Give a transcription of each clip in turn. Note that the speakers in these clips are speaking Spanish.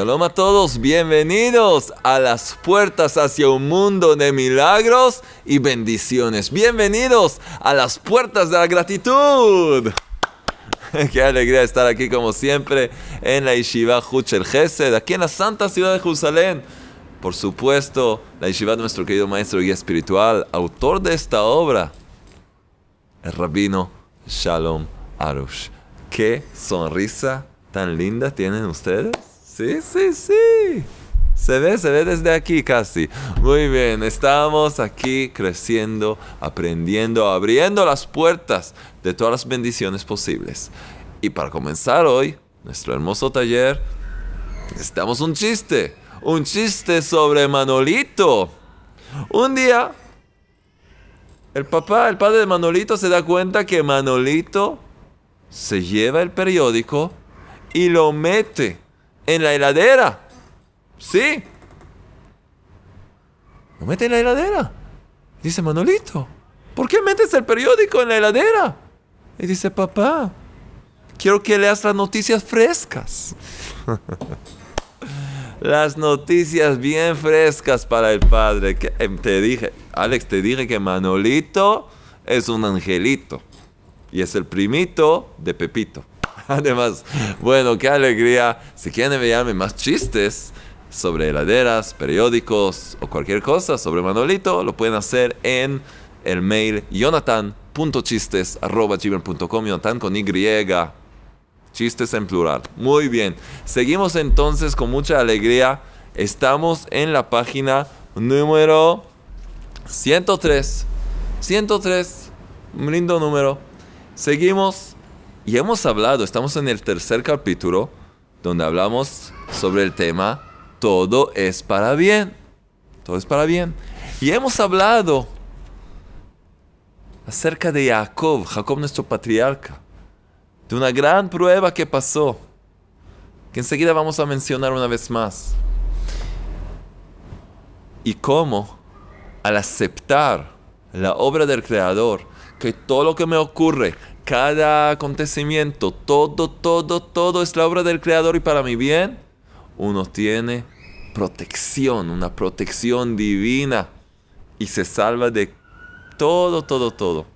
Shalom a todos, bienvenidos a las puertas hacia un mundo de milagros y bendiciones. Bienvenidos a las puertas de la gratitud. Qué alegría estar aquí como siempre en la Yeshiva Huchel Gesed, aquí en la santa ciudad de Jerusalén. Por supuesto, la Yeshiva de nuestro querido maestro guía espiritual, autor de esta obra, el rabino Shalom Arush. Qué sonrisa tan linda tienen ustedes. Sí, sí, sí. Se ve, se ve desde aquí casi. Muy bien, estamos aquí creciendo, aprendiendo, abriendo las puertas de todas las bendiciones posibles. Y para comenzar hoy, nuestro hermoso taller, necesitamos un chiste. Un chiste sobre Manolito. Un día, el papá, el padre de Manolito se da cuenta que Manolito se lleva el periódico y lo mete en la heladera. Sí. ¿No mete en la heladera. Dice Manolito, ¿por qué metes el periódico en la heladera? Y dice, papá, quiero que leas las noticias frescas. las noticias bien frescas para el padre. Eh, te dije, Alex, te dije que Manolito es un angelito. Y es el primito de Pepito. Además, bueno, qué alegría. Si quieren enviarme más chistes sobre heladeras, periódicos o cualquier cosa sobre Manolito, lo pueden hacer en el mail jonathan.chistes.com, Jonathan con Y. Chistes en plural. Muy bien. Seguimos entonces con mucha alegría. Estamos en la página número 103. 103. Un lindo número. Seguimos y hemos hablado, estamos en el tercer capítulo, donde hablamos sobre el tema todo es para bien. Todo es para bien. Y hemos hablado acerca de Jacob, Jacob nuestro patriarca, de una gran prueba que pasó, que enseguida vamos a mencionar una vez más. Y cómo, al aceptar la obra del Creador, que todo lo que me ocurre cada acontecimiento, todo, todo, todo es la obra del Creador y para mi bien, uno tiene protección, una protección divina y se salva de todo, todo, todo.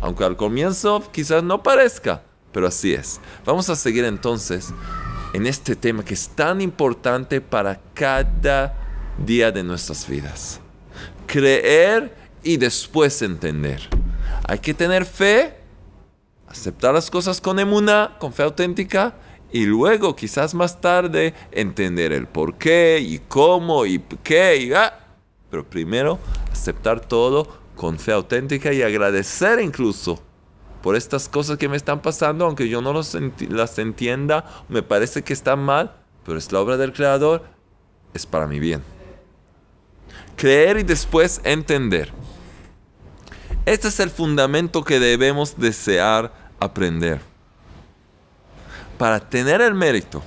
Aunque al comienzo quizás no parezca, pero así es. Vamos a seguir entonces en este tema que es tan importante para cada día de nuestras vidas. Creer y después entender. Hay que tener fe aceptar las cosas con emuna, con fe auténtica, y luego quizás más tarde entender el por qué y cómo y qué y ah. Pero primero aceptar todo con fe auténtica y agradecer incluso por estas cosas que me están pasando, aunque yo no las entienda, me parece que están mal, pero es la obra del Creador, es para mi bien. Creer y después entender. Este es el fundamento que debemos desear aprender. Para tener el mérito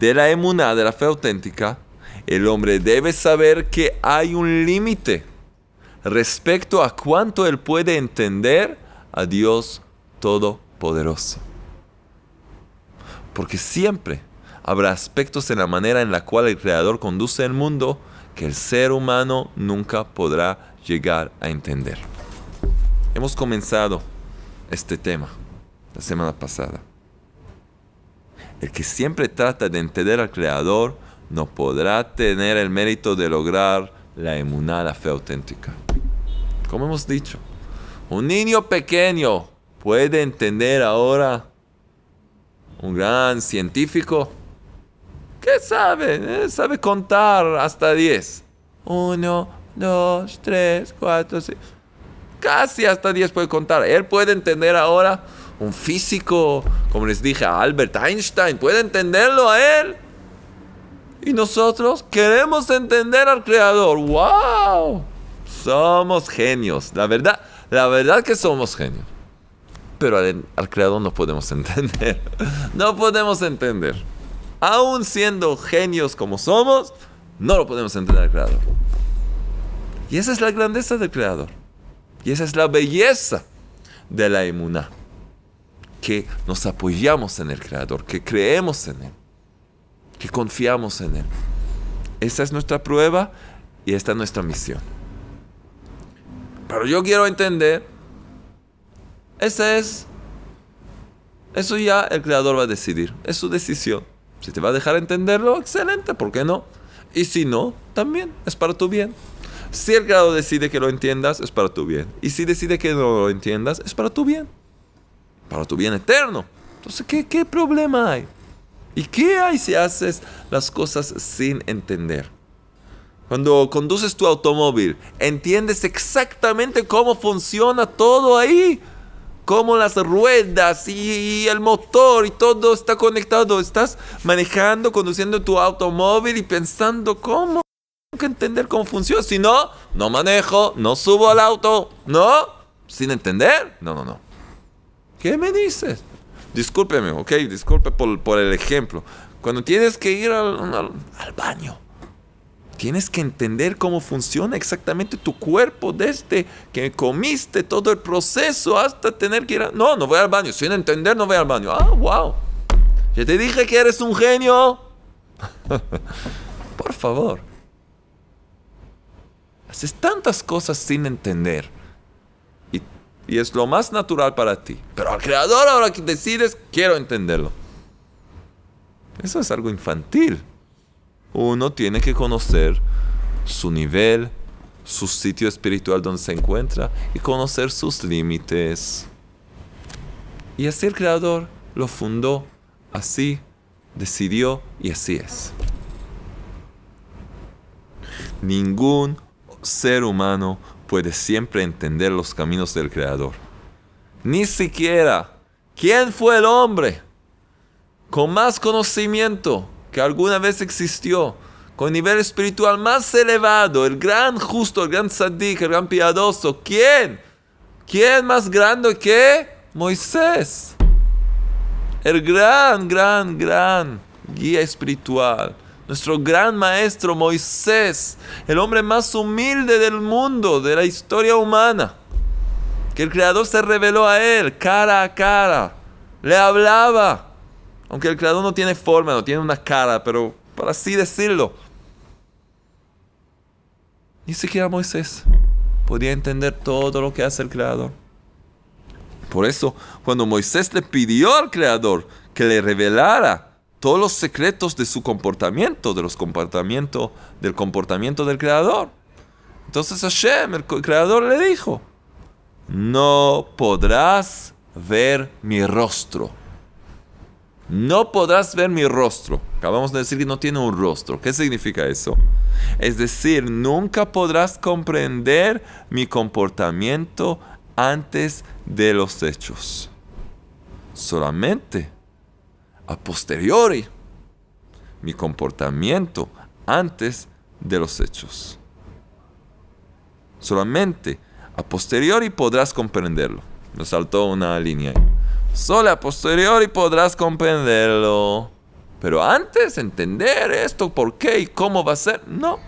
de la emuná, de la fe auténtica, el hombre debe saber que hay un límite respecto a cuánto él puede entender a Dios Todopoderoso. Porque siempre habrá aspectos en la manera en la cual el Creador conduce el mundo que el ser humano nunca podrá llegar a entender. Hemos comenzado este tema la semana pasada. El que siempre trata de entender al Creador no podrá tener el mérito de lograr la emunada fe auténtica. Como hemos dicho, un niño pequeño puede entender ahora un gran científico. que sabe? Eh, sabe contar hasta 10. Uno, dos tres cuatro 5, Casi hasta 10 puede contar. Él puede entender ahora un físico, como les dije, a Albert Einstein. Puede entenderlo a él. Y nosotros queremos entender al creador. ¡Wow! Somos genios. La verdad, la verdad que somos genios. Pero al, al creador no podemos entender. No podemos entender. Aún siendo genios como somos, no lo podemos entender al creador. Y esa es la grandeza del Creador. Y esa es la belleza de la emuná. Que nos apoyamos en el Creador, que creemos en Él, que confiamos en Él. Esa es nuestra prueba y esta es nuestra misión. Pero yo quiero entender, esa es, eso ya el Creador va a decidir, es su decisión. Si te va a dejar entenderlo, excelente, ¿por qué no? Y si no, también es para tu bien. Si el grado decide que lo entiendas, es para tu bien. Y si decide que no lo entiendas, es para tu bien. Para tu bien eterno. Entonces, ¿qué, qué problema hay? ¿Y qué hay si haces las cosas sin entender? Cuando conduces tu automóvil, entiendes exactamente cómo funciona todo ahí. Cómo las ruedas y, el motor y todo está conectado. Estás manejando, conduciendo tu automóvil y pensando cómo que entender cómo funciona. Si no, no manejo, no subo al auto, ¿no? Sin entender. No, no, no. ¿Qué me dices? Discúlpeme, ok, disculpe por, el ejemplo. Cuando tienes que ir al, baño, Tienes que entender cómo funciona exactamente tu cuerpo desde que comiste todo el proceso hasta tener que ir No, no voy al baño. Sin entender, no voy al baño. Ah, wow. Ya te dije que eres un genio. Por favor. Haces tantas cosas sin entender. Y, es lo más natural para ti. Pero al creador ahora que decides, quiero entenderlo. Eso es algo infantil. Uno tiene que conocer su nivel, su sitio espiritual donde se encuentra y conocer sus límites. Y así el Creador lo fundó, así decidió y así es. Ningún ser humano puede siempre entender los caminos del Creador. Ni siquiera, ¿quién fue el hombre con más conocimiento que alguna vez existió? Con nivel espiritual más elevado, el gran justo, el gran sadik, el gran piadoso. ¿Quién? ¿Quién más grande que Moisés? El gran, gran, gran guía espiritual nuestro gran maestro Moisés, el hombre más humilde del mundo, de la historia humana, que el Creador se reveló a él cara a cara, le hablaba, aunque el Creador no tiene forma, no tiene una cara, pero para así decirlo, ni siquiera Moisés podía entender todo lo que hace el Creador. Por eso, cuando Moisés le pidió al Creador que le revelara todos los secretos de su comportamiento, de los comportamientos, del comportamiento del Creador. Entonces Hashem, el Creador, le dijo, no podrás ver mi rostro. No podrás ver mi rostro. Acabamos de decir que no tiene un rostro. ¿Qué significa eso? Es decir, nunca podrás comprender mi comportamiento antes de los hechos. Solamente a posteriori mi comportamiento antes de los hechos. Solamente a posteriori podrás comprenderlo. Me saltó una línea. Solo a posteriori podrás comprenderlo. Pero antes entender esto, por qué y cómo va a ser, no.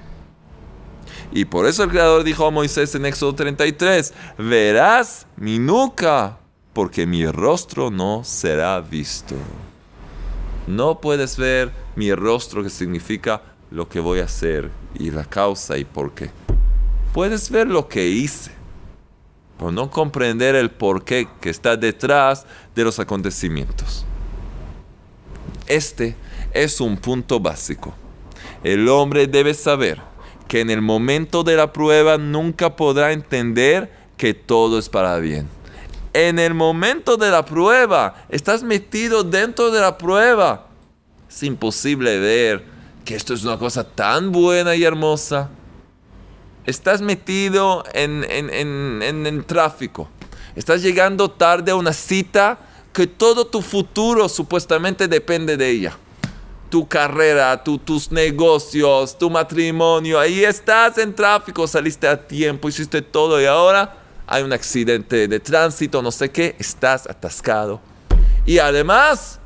Y por eso el Creador dijo a Moisés en Éxodo 33, verás mi nuca, porque mi rostro no será visto. No puedes ver mi rostro que significa lo que voy a hacer y la causa y por qué. Puedes ver lo que hice, pero no comprender el porqué que está detrás de los acontecimientos. Este es un punto básico. El hombre debe saber que en el momento de la prueba nunca podrá entender que todo es para bien en el momento de la prueba, estás metido dentro de la prueba. Es imposible ver que esto es una cosa tan buena y hermosa. Estás metido en, en, en, en el tráfico. Estás llegando tarde a una cita que todo tu futuro supuestamente depende de ella. Tu carrera, tus negocios, tu matrimonio. Ahí estás en tráfico, saliste a tiempo, hiciste todo y ahora hay un accidente de tránsito, no sé qué, estás atascado. Y además,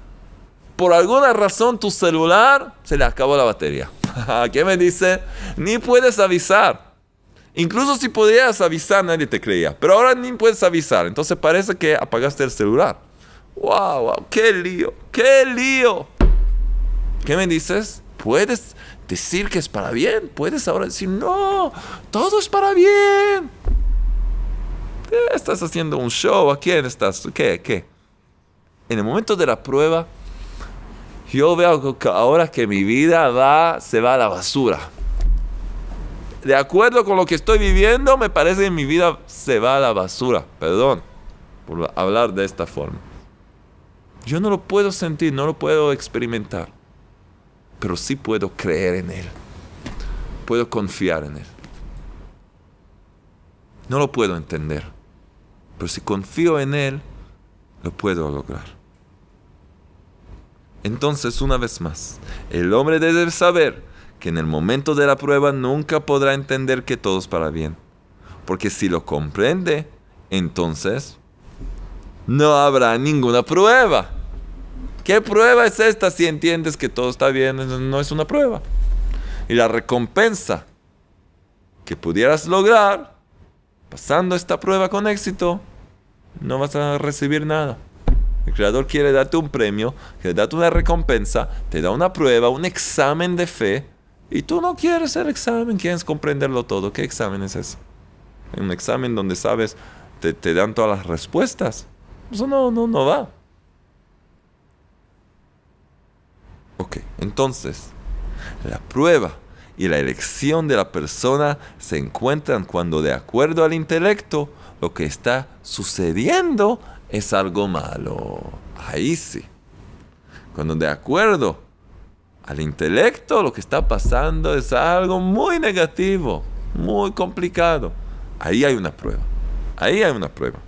por alguna razón tu celular se le acabó la batería. ¿Qué me dice? Ni puedes avisar. Incluso si podías avisar, nadie te creía. Pero ahora ni puedes avisar. Entonces parece que apagaste el celular. ¡Wow! wow ¡Qué lío! ¡Qué lío! ¿Qué me dices? Puedes decir que es para bien. Puedes ahora decir, no, todo es para bien estás haciendo un show, ¿a quién estás? ¿Qué? ¿Qué? En el momento de la prueba, yo veo que ahora que mi vida va, se va a la basura. De acuerdo con lo que estoy viviendo, me parece que mi vida se va a la basura. Perdón por hablar de esta forma. Yo no lo puedo sentir, no lo puedo experimentar, pero sí puedo creer en Él. Puedo confiar en Él. No lo puedo entender. Pero si confío en Él, lo puedo lograr. Entonces, una vez más, el hombre debe saber que en el momento de la prueba nunca podrá entender que todo es para bien. Porque si lo comprende, entonces no habrá ninguna prueba. ¿Qué prueba es esta si entiendes que todo está bien? No es una prueba. Y la recompensa que pudieras lograr pasando esta prueba con éxito no vas a recibir nada. El creador quiere darte un premio, quiere darte una recompensa, te da una prueba, un examen de fe, y tú no quieres el examen, quieres comprenderlo todo. ¿Qué examen es eso? Un examen donde sabes, te, te dan todas las respuestas. Eso no, no, no va. Ok, entonces, la prueba y la elección de la persona se encuentran cuando de acuerdo al intelecto lo que está sucediendo es algo malo. Ahí sí. Cuando de acuerdo al intelecto lo que está pasando es algo muy negativo, muy complicado. Ahí hay una prueba. Ahí hay una prueba.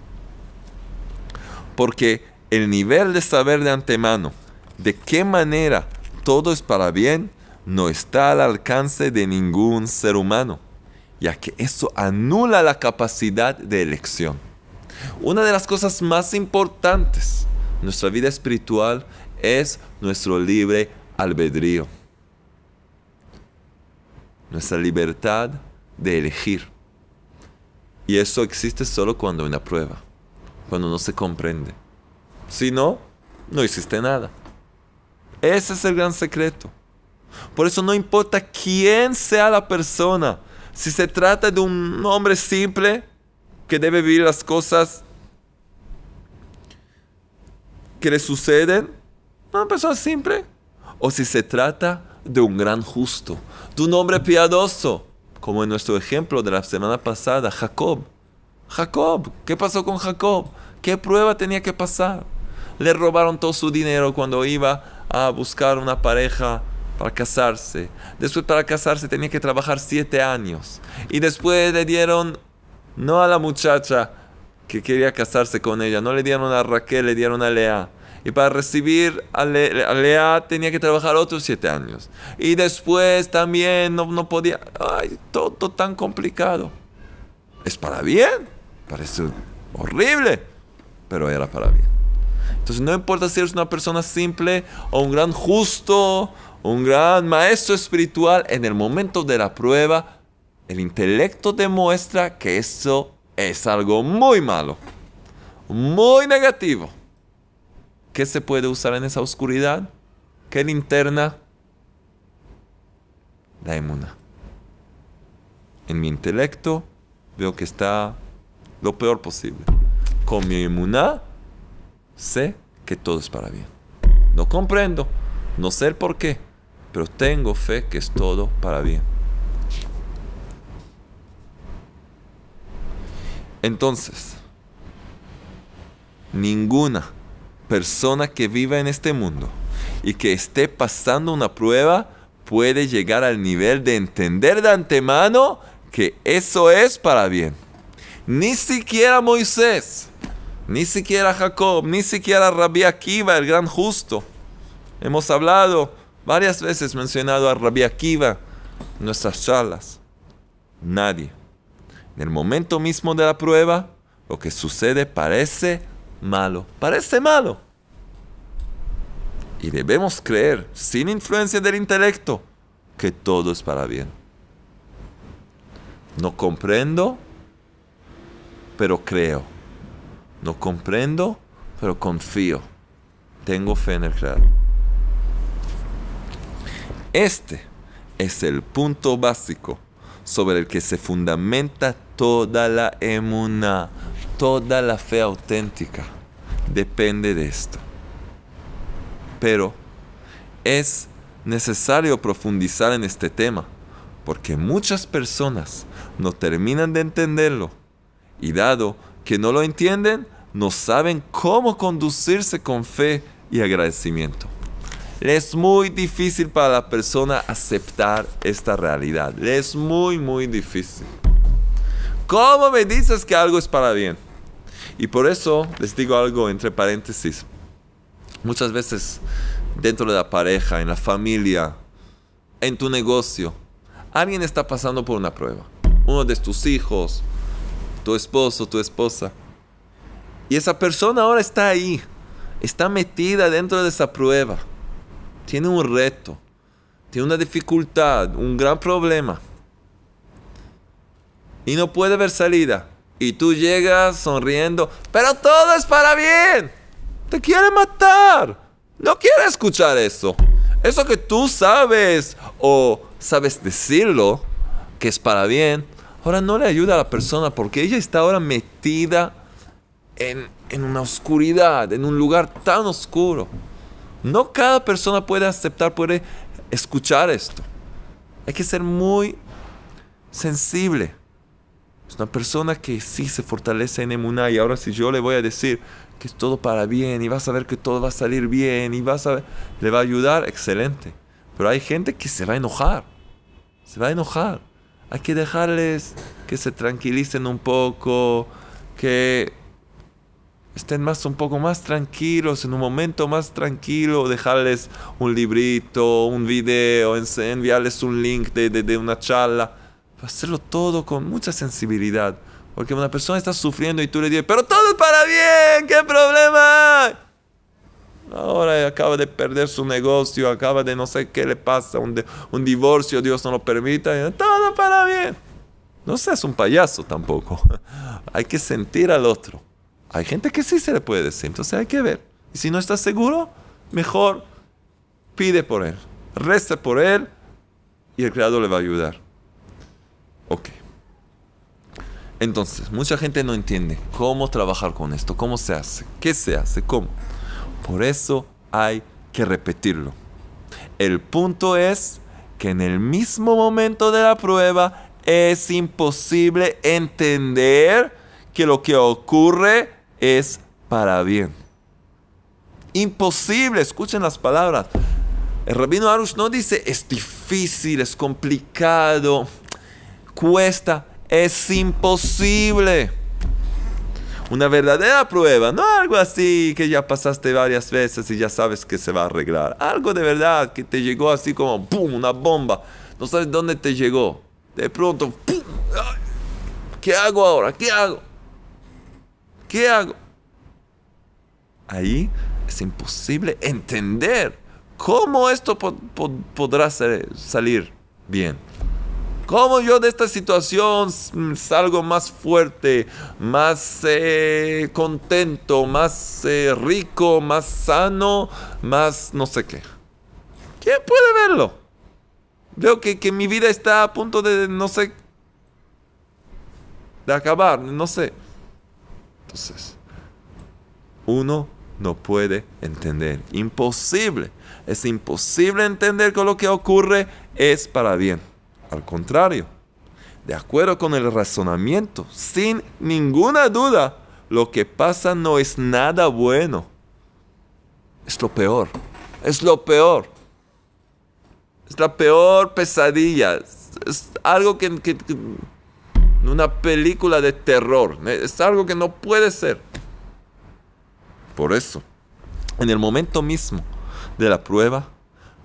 Porque el nivel de saber de antemano de qué manera todo es para bien no está al alcance de ningún ser humano ya que eso anula la capacidad de elección. Una de las cosas más importantes en nuestra vida espiritual es nuestro libre albedrío, nuestra libertad de elegir. Y eso existe solo cuando hay una prueba, cuando no se comprende. Si no, no existe nada. Ese es el gran secreto. Por eso no importa quién sea la persona si se trata de un hombre simple que debe vivir las cosas que le suceden, una persona simple. O si se trata de un gran justo, de un hombre piadoso, como en nuestro ejemplo de la semana pasada, Jacob. Jacob, ¿qué pasó con Jacob? ¿Qué prueba tenía que pasar? Le robaron todo su dinero cuando iba a buscar una pareja para casarse. Después para casarse tenía que trabajar siete años. Y después le dieron, no a la muchacha que quería casarse con ella, no le dieron a Raquel, le dieron a Lea. Y para recibir a, Lea tenía que trabajar otros siete años. Y después también no, no podía... Ay, todo tan complicado. Es para bien. Parece horrible. Pero era para bien. Entonces no importa si eres una persona simple o un gran justo un gran maestro espiritual, en el momento de la prueba, el intelecto demuestra que eso es algo muy malo, muy negativo. ¿Qué se puede usar en esa oscuridad? ¿Qué linterna? La En mi intelecto veo que está lo peor posible. Con mi inmunidad sé que todo es para bien. No comprendo, no sé el por qué, pero tengo fe que es todo para bien. Entonces, ninguna persona que viva en este mundo y que esté pasando una prueba puede llegar al nivel de entender de antemano que eso es para bien. Ni siquiera Moisés, ni siquiera Jacob, ni siquiera Rabbi Akiva, el gran justo. Hemos hablado Varias veces mencionado a Rabia Akiva en nuestras charlas. Nadie. En el momento mismo de la prueba, lo que sucede parece malo. Parece malo. Y debemos creer, sin influencia del intelecto, que todo es para bien. No comprendo, pero creo. No comprendo, pero confío. Tengo fe en el Creador. Este es el punto básico sobre el que se fundamenta toda la emuna, toda la fe auténtica. Depende de esto. Pero es necesario profundizar en este tema, porque muchas personas no terminan de entenderlo. Y dado que no lo entienden, no saben cómo conducirse con fe y agradecimiento. Es muy difícil para la persona aceptar esta realidad. Es muy, muy difícil. ¿Cómo me dices que algo es para bien? Y por eso les digo algo entre paréntesis. Muchas veces dentro de la pareja, en la familia, en tu negocio, alguien está pasando por una prueba. Uno de tus hijos, tu esposo, tu esposa. Y esa persona ahora está ahí, está metida dentro de esa prueba tiene un reto, tiene una dificultad, un gran problema. Y no puede ver salida. Y tú llegas sonriendo, pero todo es para bien. Te quiere matar. No quiere escuchar eso. Eso que tú sabes o sabes decirlo, que es para bien, ahora no le ayuda a la persona porque ella está ahora metida en, en una oscuridad, en un lugar tan oscuro. No cada persona puede aceptar, puede escuchar esto. Hay que ser muy sensible. Es una persona que sí se fortalece en Emuná y ahora si yo le voy a decir que es todo para bien y vas a ver que todo va a salir bien y vas a le va a ayudar, excelente. Pero hay gente que se va a enojar. Se va a enojar. Hay que dejarles que se tranquilicen un poco, que estén más un poco más tranquilos, en un momento más tranquilo, dejarles un librito, un video, enviarles un link de, de, de una charla. Hacerlo todo con mucha sensibilidad. Porque una persona está sufriendo y tú le dices, pero todo para bien, ¿qué problema Ahora acaba de perder su negocio, acaba de no sé qué le pasa, un, un divorcio, Dios no lo permita, todo para bien. No seas un payaso tampoco. hay que sentir al otro. Hay gente que sí se le puede decir, entonces hay que ver. Y si no estás seguro, mejor pide por él, reza por él y el creador le va a ayudar. Ok. Entonces, mucha gente no entiende cómo trabajar con esto, cómo se hace, qué se hace, cómo. Por eso hay que repetirlo. El punto es que en el mismo momento de la prueba es imposible entender que lo que ocurre es para bien. Imposible, escuchen las palabras. El rabino Arush no dice es difícil, es complicado, cuesta, es imposible. Una verdadera prueba, no algo así que ya pasaste varias veces y ya sabes que se va a arreglar. Algo de verdad que te llegó así como una bomba. No sabes dónde te llegó. De pronto, ¿qué hago ahora? ¿Qué hago? ¿Qué hago? Ahí es imposible entender cómo esto podrá salir bien. ¿Cómo yo de esta situación salgo más fuerte, más eh, contento, más eh, rico, más sano, más no sé qué? ¿Quién puede verlo? Veo que, que mi vida está a punto de no sé, de acabar, no sé. Entonces, uno no puede entender. Imposible. Es imposible entender que lo que ocurre es para bien. Al contrario, de acuerdo con el razonamiento, sin ninguna duda, lo que pasa no es nada bueno. Es lo peor. Es lo peor. Es la peor pesadilla. Es, algo que, que en una película de terror. Es algo que no puede ser. Por eso, en el momento mismo de la prueba,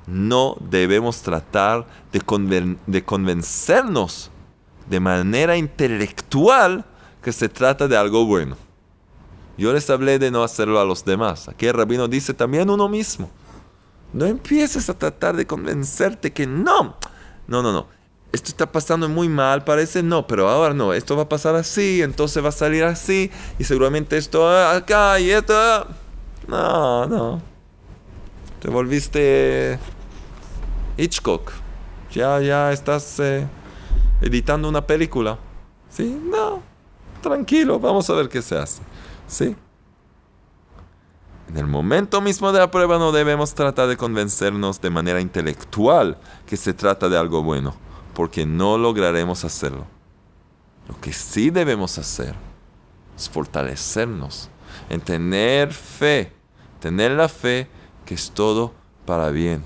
no debemos tratar de, de convencernos de manera intelectual que se trata de algo bueno. Yo les hablé de no hacerlo a los demás. Aquí el rabino dice también uno mismo. No empieces a tratar de convencerte que no. No, no, no esto está pasando muy mal, parece, no, pero ahora no, esto va a pasar así, entonces va a salir así, y seguramente esto ah, acá y esto... Ah. No, no. Te volviste Hitchcock. Ya, ya estás eh, editando una película. ¿Sí? No. Tranquilo, vamos a ver qué se hace. ¿Sí? En el momento mismo de la prueba no debemos tratar de convencernos de manera intelectual que se trata de algo bueno porque no lograremos hacerlo. Lo que sí debemos hacer es fortalecernos en tener fe, tener la fe que es todo para bien.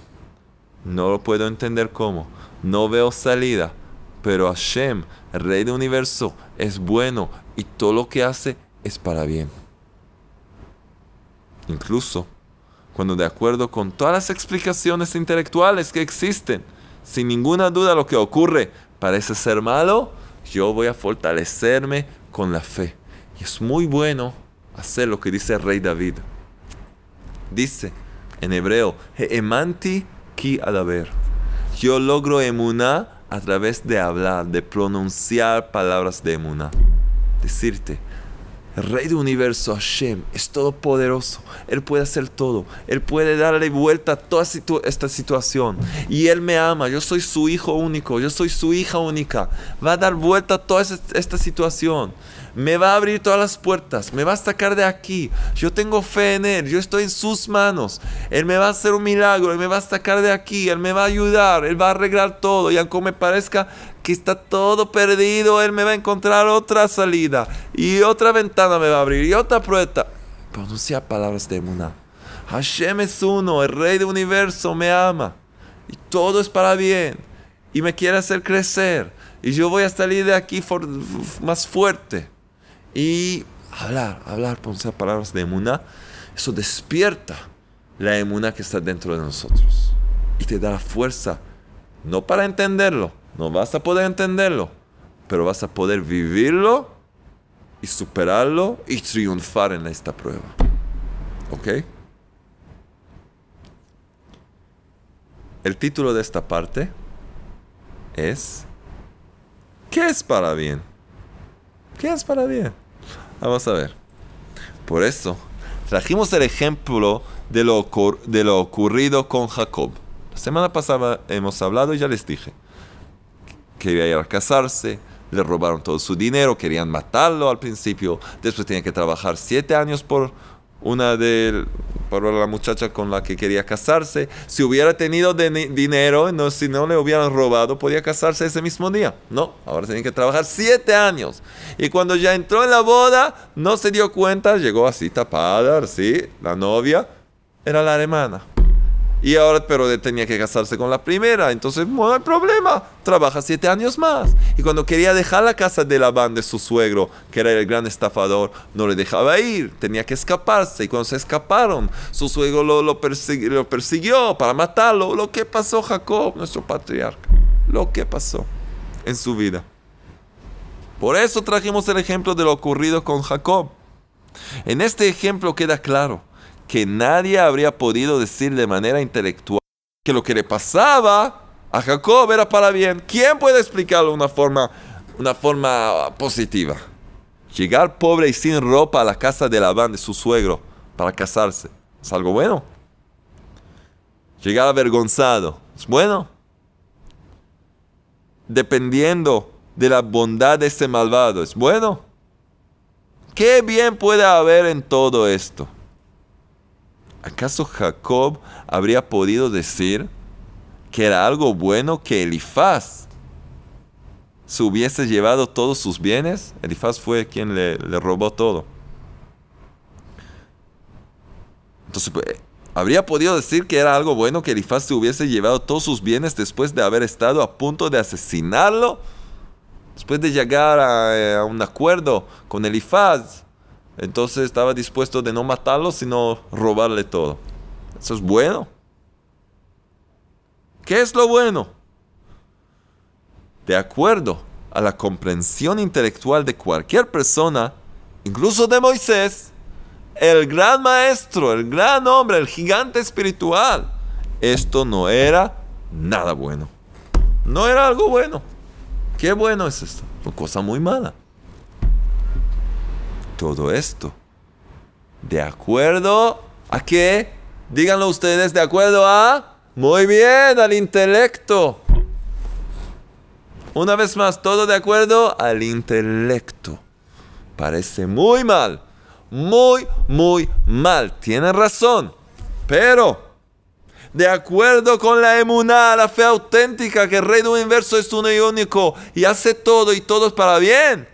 No lo puedo entender cómo, no veo salida, pero Hashem, Rey del Universo, es bueno y todo lo que hace es para bien. Incluso cuando de acuerdo con todas las explicaciones intelectuales que existen, sin ninguna duda lo que ocurre parece ser malo, yo voy a fortalecerme con la fe. Y es muy bueno hacer lo que dice el rey David. Dice en hebreo, emanti ki adaber. Yo logro emuná a través de hablar, de pronunciar palabras de emuná. Decirte, Rey del universo, Hashem, es todopoderoso. Él puede hacer todo. Él puede darle vuelta a toda esta situación. Y Él me ama. Yo soy su hijo único. Yo soy su hija única. Va a dar vuelta a toda esta situación. Me va a abrir todas las puertas. Me va a sacar de aquí. Yo tengo fe en Él. Yo estoy en sus manos. Él me va a hacer un milagro. Él me va a sacar de aquí. Él me va a ayudar. Él va a arreglar todo. Y aunque me parezca que está todo perdido. Él me va a encontrar otra salida. Y otra ventana me va a abrir. Y otra puerta. Pronuncia palabras de Muna. Hashem es uno. El rey del universo me ama. Y todo es para bien. Y me quiere hacer crecer. Y yo voy a salir de aquí más fuerte. Y hablar, hablar, pronunciar palabras de Emuna. Eso despierta la Emuna que está dentro de nosotros. Y te da la fuerza. No para entenderlo, no vas a poder entenderlo, pero vas a poder vivirlo y superarlo y triunfar en esta prueba. ¿Ok? El título de esta parte es ¿Qué es para bien? ¿Qué es para bien? Vamos a ver. Por eso, trajimos el ejemplo de lo, de lo ocurrido con Jacob. La semana pasada hemos hablado y ya les dije quería ir a casarse, le robaron todo su dinero, querían matarlo al principio, después tenía que trabajar siete años por una de por la muchacha con la que quería casarse. Si hubiera tenido dinero, no, si no le hubieran robado, podía casarse ese mismo día. No, ahora tiene que trabajar siete años. Y cuando ya entró en la boda, no se dio cuenta, llegó así tapada, así, la novia era la alemana. Y ahora, pero tenía que casarse con la primera. Entonces, no hay problema. Trabaja siete años más. Y cuando quería dejar la casa de Labán de su suegro, que era el gran estafador, no le dejaba ir. Tenía que escaparse. Y cuando se escaparon, su suegro lo, persiguió, lo persiguió para matarlo. Lo que pasó Jacob, nuestro patriarca. Lo que pasó en su vida. Por eso trajimos el ejemplo de lo ocurrido con Jacob. En este ejemplo queda claro que nadie habría podido decir de manera intelectual que lo que le pasaba a Jacob era para bien. ¿Quién puede explicarlo de una forma, una forma positiva? Llegar pobre y sin ropa a la casa de Labán, de su suegro, para casarse, ¿es algo bueno? Llegar avergonzado, ¿es bueno? Dependiendo de la bondad de ese malvado, ¿es bueno? ¿Qué bien puede haber en todo esto? ¿Acaso Jacob habría podido decir que era algo bueno que Elifaz se hubiese llevado todos sus bienes? Elifaz fue quien le, robó todo. Entonces, pues, ¿habría podido decir que era algo bueno que Elifaz se hubiese llevado todos sus bienes después de haber estado a punto de asesinarlo? Después de llegar a eh, un acuerdo con Elifaz entonces estaba dispuesto de no matarlo, sino robarle todo. Eso es bueno. ¿Qué es lo bueno? De acuerdo a la comprensión intelectual de cualquier persona, incluso de Moisés, el gran maestro, el gran hombre, el gigante espiritual, esto no era nada bueno. No era algo bueno. Qué bueno es esto. Una cosa muy mala todo esto? ¿De acuerdo a qué? Díganlo ustedes, ¿de acuerdo a? Muy bien, al intelecto. Una vez más, todo de acuerdo al intelecto. Parece muy mal. Muy, muy mal. Tienen razón. Pero de acuerdo con la emuná, la fe auténtica, que el reino universo es uno y único y hace todo y todo es para bien.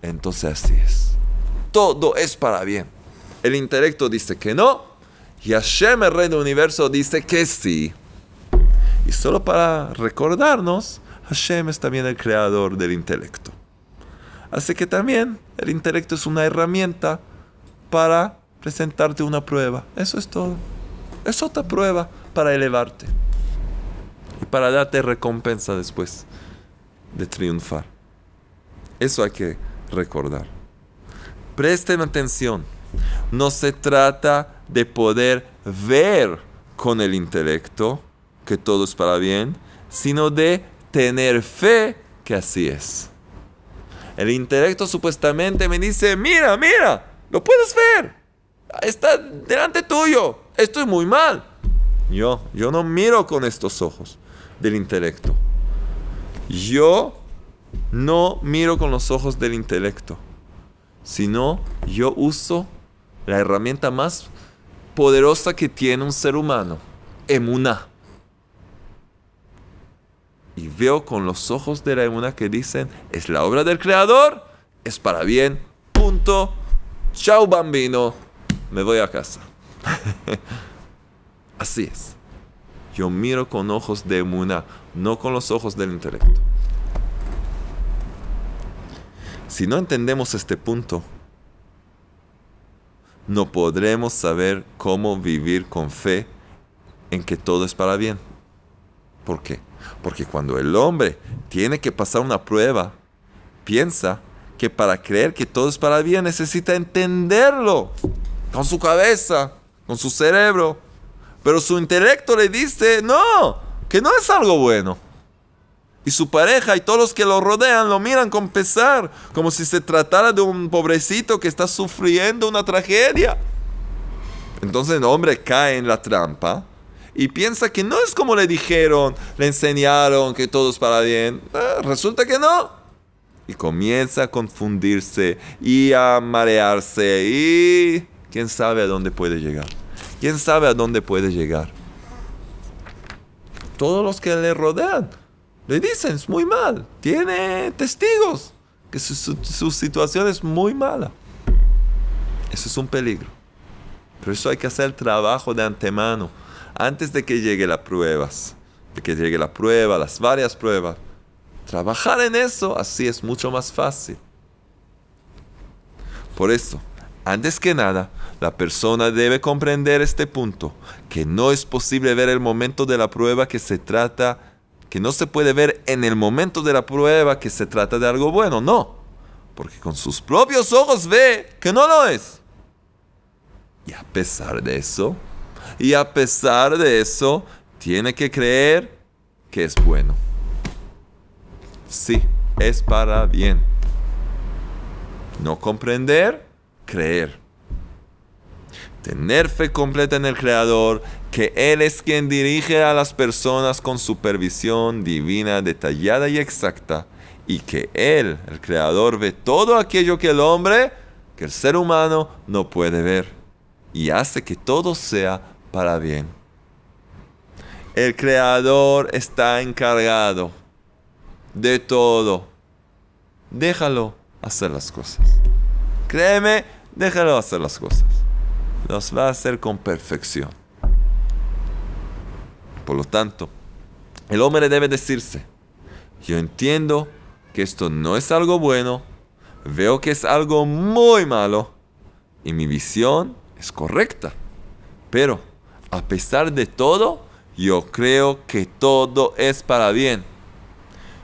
Entonces así es todo es para bien. El intelecto dice que no y Hashem, el rey del universo, dice que sí. Y solo para recordarnos, Hashem es también el creador del intelecto. Así que también el intelecto es una herramienta para presentarte una prueba. Eso es todo. Es otra prueba para elevarte y para darte recompensa después de triunfar. Eso hay que recordar. Presten atención, no se trata de poder ver con el intelecto que todo es para bien, sino de tener fe que así es. El intelecto supuestamente me dice, mira, mira, lo puedes ver, está delante tuyo, estoy muy mal. Yo, yo no miro con estos ojos del intelecto. Yo no miro con los ojos del intelecto sino yo uso la herramienta más poderosa que tiene un ser humano, emuna. Y veo con los ojos de la emuna que dicen, es la obra del creador, es para bien, punto. Chao bambino, me voy a casa. Así es. Yo miro con ojos de emuna, no con los ojos del intelecto. Si no entendemos este punto, no podremos saber cómo vivir con fe en que todo es para bien. ¿Por qué? Porque cuando el hombre tiene que pasar una prueba, piensa que para creer que todo es para bien necesita entenderlo con su cabeza, con su cerebro. Pero su intelecto le dice, no, que no es algo bueno. Y su pareja y todos los que lo rodean lo miran con pesar, como si se tratara de un pobrecito que está sufriendo una tragedia. Entonces el hombre cae en la trampa y piensa que no es como le dijeron, le enseñaron que todo es para bien. Ah, resulta que no. Y comienza a confundirse y a marearse y quién sabe a dónde puede llegar. Quién sabe a dónde puede llegar. Todos los que le rodean le dicen es muy mal, tiene testigos, que su, situación es muy mala. Eso es un peligro. Pero eso hay que hacer el trabajo de antemano, antes de que llegue las pruebas, de que llegue la prueba, las varias pruebas. Trabajar en eso así es mucho más fácil. Por eso, antes que nada, la persona debe comprender este punto, que no es posible ver el momento de la prueba que se trata que no se puede ver en el momento de la prueba que se trata de algo bueno, no, porque con sus propios ojos ve que no lo es. Y a pesar de eso, y a pesar de eso, tiene que creer que es bueno. Sí, es para bien. No comprender, creer tener fe completa en el Creador, que Él es quien dirige a las personas con supervisión divina detallada y exacta, y que Él, el Creador, ve todo aquello que el hombre, que el ser humano, no puede ver, y hace que todo sea para bien. El Creador está encargado de todo. Déjalo hacer las cosas. Créeme, déjalo hacer las cosas los va a hacer con perfección. Por lo tanto, el hombre debe decirse, yo entiendo que esto no es algo bueno, veo que es algo muy malo y mi visión es correcta. Pero, a pesar de todo, yo creo que todo es para bien.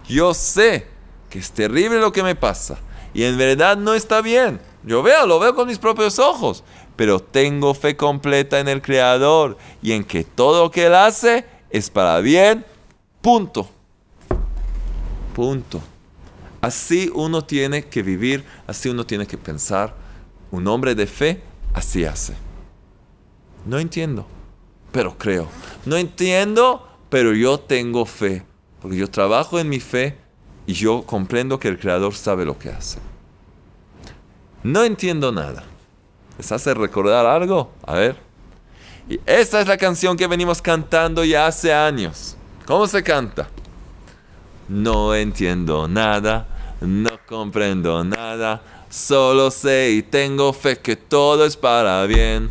Yo sé que es terrible lo que me pasa y en verdad no está bien. Yo veo, lo veo con mis propios ojos pero tengo fe completa en el Creador y en que todo lo que Él hace es para bien. Punto. Punto. Así uno tiene que vivir, así uno tiene que pensar. Un hombre de fe así hace. No entiendo, pero creo. No entiendo, pero yo tengo fe. Porque yo trabajo en mi fe y yo comprendo que el Creador sabe lo que hace. No entiendo nada, ¿Les hace recordar algo? A ver. Y esta es la canción que venimos cantando ya hace años. ¿Cómo se canta? No entiendo nada, no comprendo nada, solo sé y tengo fe que todo es para bien.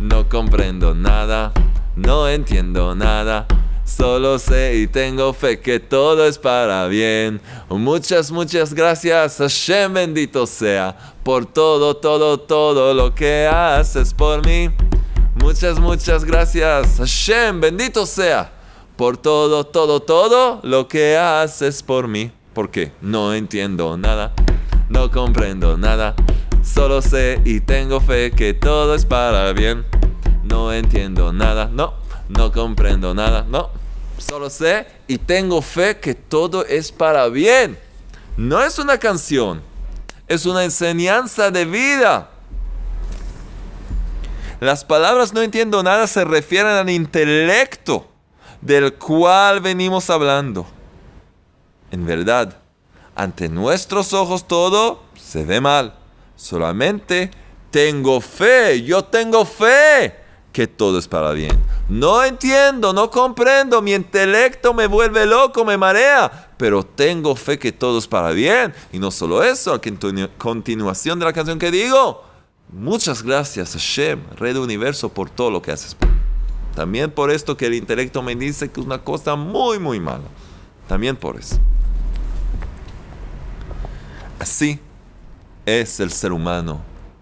No comprendo nada, no entiendo nada Solo sé y tengo fe que todo es para bien. Muchas, muchas gracias, Hashem bendito sea, por todo, todo, todo lo que haces por mí. Muchas, muchas gracias, Hashem bendito sea, por todo, todo, todo lo que haces por mí. Porque no entiendo nada, no comprendo nada. Solo sé y tengo fe que todo es para bien. No entiendo nada, no, no comprendo nada, no. Solo sé y tengo fe que todo es para bien. No es una canción, es una enseñanza de vida. Las palabras no entiendo nada se refieren al intelecto del cual venimos hablando. En verdad, ante nuestros ojos todo se ve mal. Solamente tengo fe, yo tengo fe que todo es para bien. No entiendo, no comprendo, mi intelecto me vuelve loco, me marea, pero tengo fe que todo es para bien. Y no solo eso, en continuación de la canción que digo, muchas gracias Shem Red Universo, por todo lo que haces. También por esto que el intelecto me dice que es una cosa muy, muy mala. También por eso. Así es el ser humano,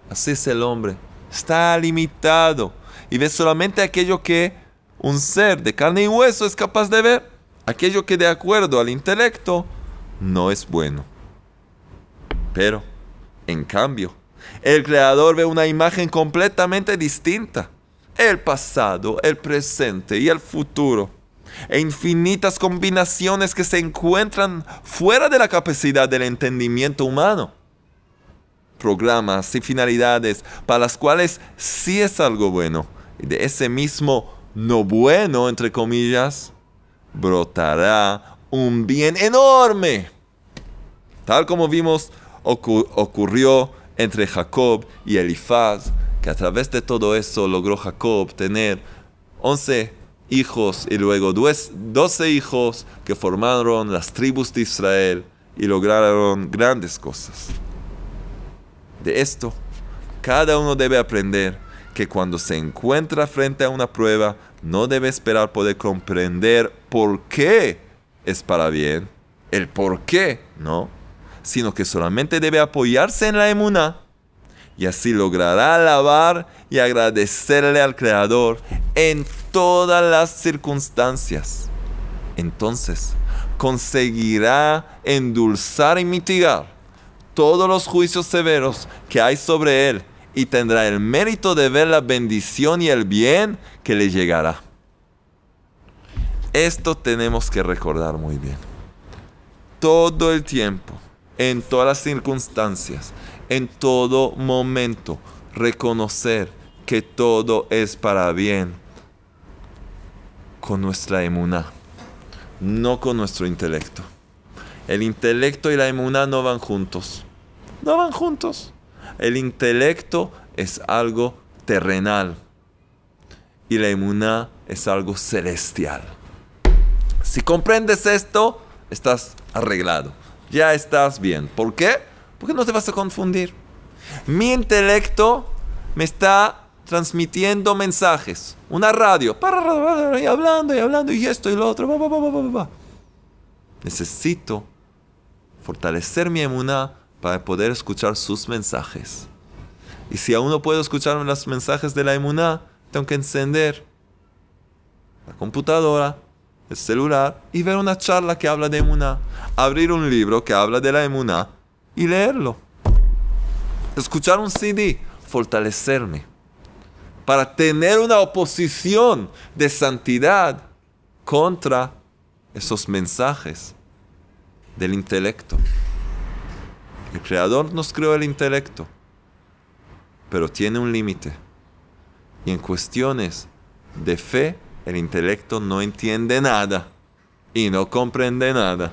así es el hombre. Está limitado y ve solamente aquello que un ser de carne y hueso es capaz de ver, aquello que de acuerdo al intelecto no es bueno. Pero, en cambio, el creador ve una imagen completamente distinta. El pasado, el presente y el futuro. E infinitas combinaciones que se encuentran fuera de la capacidad del entendimiento humano. Programas y finalidades para las cuales sí es algo bueno de ese mismo no bueno, entre comillas, brotará un bien enorme. Tal como vimos ocurrió entre Jacob y Elifaz, que a través de todo eso logró Jacob tener 11 hijos y luego 12 hijos que formaron las tribus de Israel y lograron grandes cosas. De esto, cada uno debe aprender que cuando se encuentra frente a una prueba no debe esperar poder comprender por qué es para bien, el por qué, ¿no? Sino que solamente debe apoyarse en la emuna y así logrará alabar y agradecerle al Creador en todas las circunstancias. Entonces, conseguirá endulzar y mitigar todos los juicios severos que hay sobre él y tendrá el mérito de ver la bendición y el bien que le llegará. Esto tenemos que recordar muy bien. Todo el tiempo, en todas las circunstancias, en todo momento, reconocer que todo es para bien con nuestra emuná, no con nuestro intelecto. El intelecto y la emuná no van juntos. No van juntos. El intelecto es algo terrenal y la emuná es algo celestial. Si comprendes esto, estás arreglado. Ya estás bien. ¿Por qué? Porque no te vas a confundir. Mi intelecto me está transmitiendo mensajes. Una radio. Y hablando y hablando y esto y lo otro. Necesito fortalecer mi emuná para poder escuchar sus mensajes. Y si aún no puedo escuchar los mensajes de la Emuná tengo que encender la computadora, el celular y ver una charla que habla de Emuná Abrir un libro que habla de la Emuná y leerlo. Escuchar un CD, fortalecerme. Para tener una oposición de santidad contra esos mensajes del intelecto. El creador nos creó el intelecto, pero tiene un límite. Y en cuestiones de fe, el intelecto no entiende nada y no comprende nada.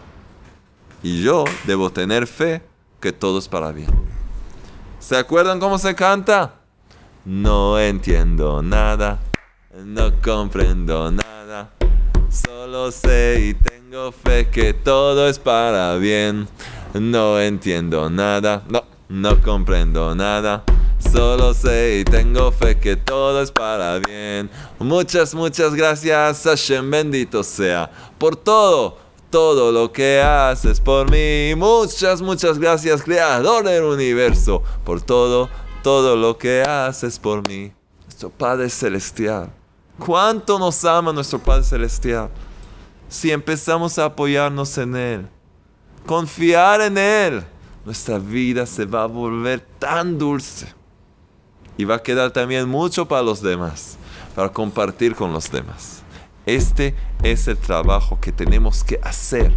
Y yo debo tener fe que todo es para bien. ¿Se acuerdan cómo se canta? No entiendo nada, no comprendo nada, solo sé y tengo fe que todo es para bien. No entiendo nada, no, no comprendo nada. Solo sé y tengo fe que todo es para bien. Muchas, muchas gracias, Hashem bendito sea, por todo, todo lo que haces por mí. Muchas, muchas gracias, Creador del universo, por todo, todo lo que haces por mí. Nuestro Padre Celestial. ¿Cuánto nos ama nuestro Padre Celestial? Si empezamos a apoyarnos en Él confiar en Él, nuestra vida se va a volver tan dulce. Y va a quedar también mucho para los demás, para compartir con los demás. Este es el trabajo que tenemos que hacer.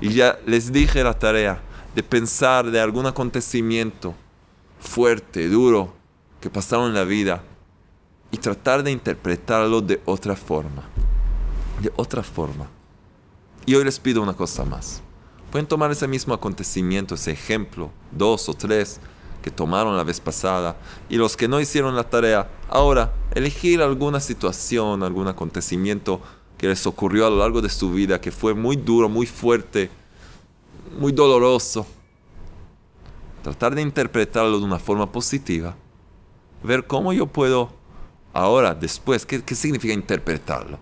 Y ya les dije la tarea de pensar de algún acontecimiento fuerte, duro, que pasaron en la vida y tratar de interpretarlo de otra forma. De otra forma. Y hoy les pido una cosa más. Pueden tomar ese mismo acontecimiento, ese ejemplo, dos o tres que tomaron la vez pasada, y los que no hicieron la tarea, ahora elegir alguna situación, algún acontecimiento que les ocurrió a lo largo de su vida, que fue muy duro, muy fuerte, muy doloroso. Tratar de interpretarlo de una forma positiva. Ver cómo yo puedo ahora, después, ¿qué, qué significa interpretarlo?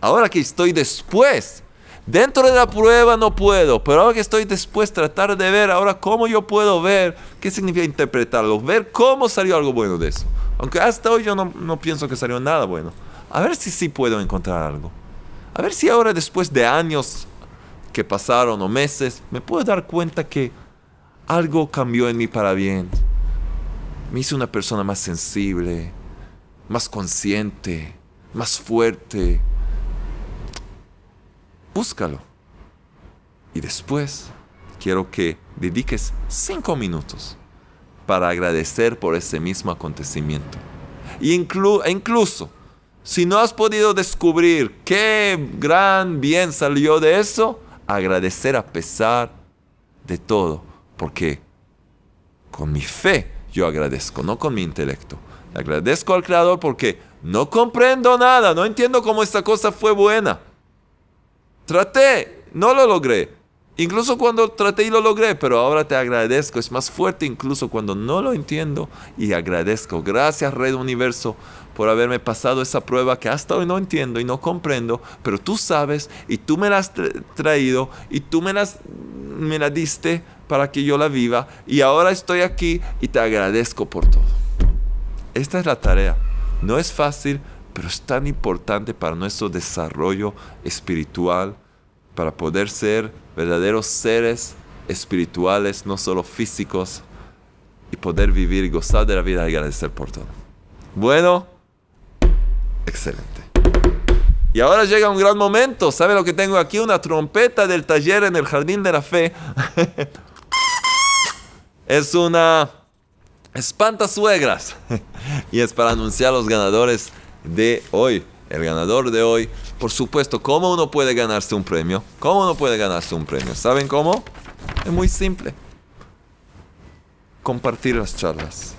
Ahora que estoy después Dentro de la prueba no puedo, pero ahora que estoy después tratar de ver ahora cómo yo puedo ver, qué significa interpretarlo, ver cómo salió algo bueno de eso. Aunque hasta hoy yo no, no pienso que salió nada bueno. A ver si sí puedo encontrar algo. A ver si ahora después de años que pasaron o meses, me puedo dar cuenta que algo cambió en mí para bien. Me hice una persona más sensible, más consciente, más fuerte, búscalo. Y después quiero que dediques cinco minutos para agradecer por ese mismo acontecimiento. Y e incluso, si no has podido descubrir qué gran bien salió de eso, agradecer a pesar de todo, porque con mi fe yo agradezco, no con mi intelecto. agradezco al Creador porque no comprendo nada, no entiendo cómo esta cosa fue buena. Traté, no lo logré. Incluso cuando traté y lo logré, pero ahora te agradezco. Es más fuerte incluso cuando no lo entiendo y agradezco. Gracias Red Universo por haberme pasado esa prueba que hasta hoy no entiendo y no comprendo, pero tú sabes y tú me la has traído y tú me, las, me la diste para que yo la viva y ahora estoy aquí y te agradezco por todo. Esta es la tarea. No es fácil, pero es tan importante para nuestro desarrollo espiritual, para poder ser verdaderos seres espirituales, no solo físicos, y poder vivir y gozar de la vida y agradecer por todo. Bueno, excelente. Y ahora llega un gran momento. ¿Sabe lo que tengo aquí? Una trompeta del taller en el Jardín de la Fe. es una espanta suegras. y es para anunciar los ganadores de hoy. El ganador de hoy. Por supuesto, ¿cómo uno puede ganarse un premio? ¿Cómo uno puede ganarse un premio? ¿Saben cómo? Es muy simple. Compartir las charlas.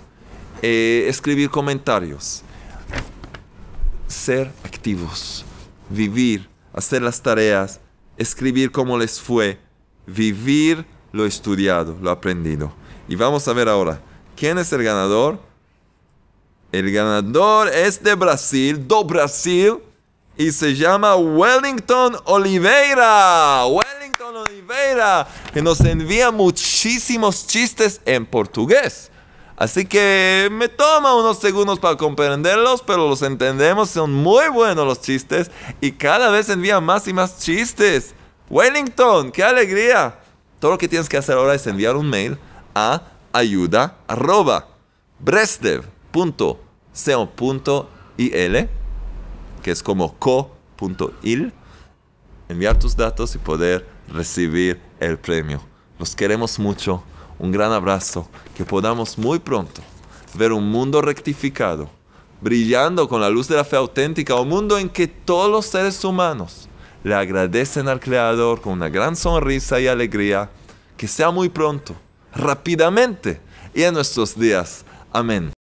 Eh, escribir comentarios. Ser activos. Vivir. Hacer las tareas. Escribir cómo les fue. Vivir lo estudiado, lo aprendido. Y vamos a ver ahora quién es el ganador el ganador es de Brasil, do Brasil, y se llama Wellington Oliveira. Wellington Oliveira, que nos envía muchísimos chistes en portugués. Así que me toma unos segundos para comprenderlos, pero los entendemos, son muy buenos los chistes y cada vez envía más y más chistes. Wellington, qué alegría. Todo lo que tienes que hacer ahora es enviar un mail a ayuda arroba, l que es como co.il, enviar tus datos y poder recibir el premio. Los queremos mucho, un gran abrazo, que podamos muy pronto ver un mundo rectificado, brillando con la luz de la fe auténtica, un mundo en que todos los seres humanos le agradecen al Creador con una gran sonrisa y alegría, que sea muy pronto, rápidamente y en nuestros días. Amén.